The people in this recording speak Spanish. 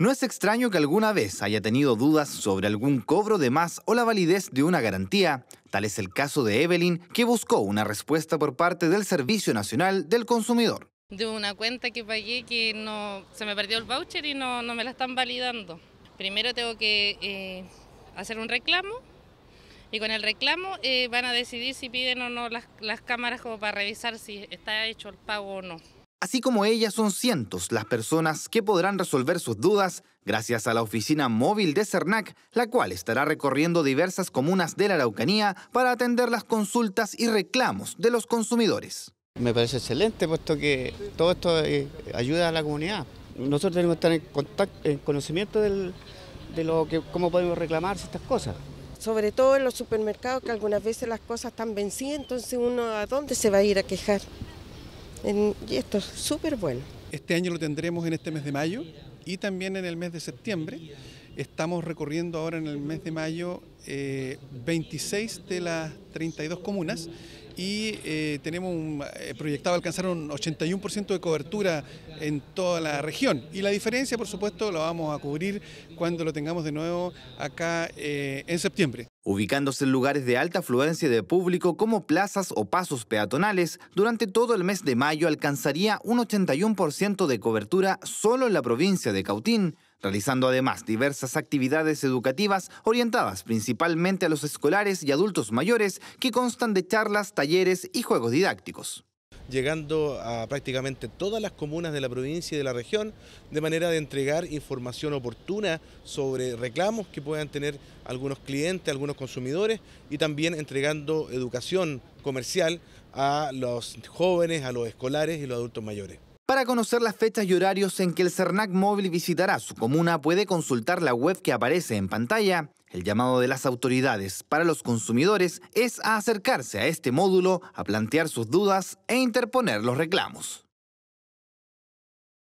No es extraño que alguna vez haya tenido dudas sobre algún cobro de más o la validez de una garantía. Tal es el caso de Evelyn, que buscó una respuesta por parte del Servicio Nacional del Consumidor. De una cuenta que pagué que no, se me perdió el voucher y no, no me la están validando. Primero tengo que eh, hacer un reclamo y con el reclamo eh, van a decidir si piden o no las, las cámaras como para revisar si está hecho el pago o no. Así como ella, son cientos las personas que podrán resolver sus dudas gracias a la oficina móvil de CERNAC, la cual estará recorriendo diversas comunas de la Araucanía para atender las consultas y reclamos de los consumidores. Me parece excelente, puesto que todo esto eh, ayuda a la comunidad. Nosotros tenemos que estar en, conocimiento de lo que, cómo podemos reclamar estas cosas sobre todo en los supermercados que algunas veces las cosas están vencidas, entonces uno a dónde se va a ir a quejar y esto es súper bueno. Este año lo tendremos en este mes de mayo y también en el mes de septiembre. Estamos recorriendo ahora en el mes de mayo 26 eh, de las 32 comunas y eh, tenemos un, eh, proyectado alcanzar un 81% de cobertura en toda la región. Y la diferencia, por supuesto, la vamos a cubrir cuando lo tengamos de nuevo acá en septiembre ubicándose en lugares de alta afluencia de público como plazas o pasos peatonales, durante todo el mes de mayo alcanzaría un 81% de cobertura solo en la provincia de Cautín, realizando además diversas actividades educativas orientadas principalmente a los escolares y adultos mayores que constan de charlas, talleres y juegos didácticos llegando a prácticamente todas las comunas de la provincia y de la región, de manera de entregar información oportuna sobre reclamos que puedan tener algunos clientes, algunos consumidores, y también entregando educación comercial a los jóvenes, a los escolares y los adultos mayores. Para conocer las fechas y horarios en que el CERNAC móvil visitará su comuna, puede consultar la web que aparece en pantalla. El llamado de las autoridades para los consumidores es a acercarse a este módulo, a plantear sus dudas e interponer los reclamos.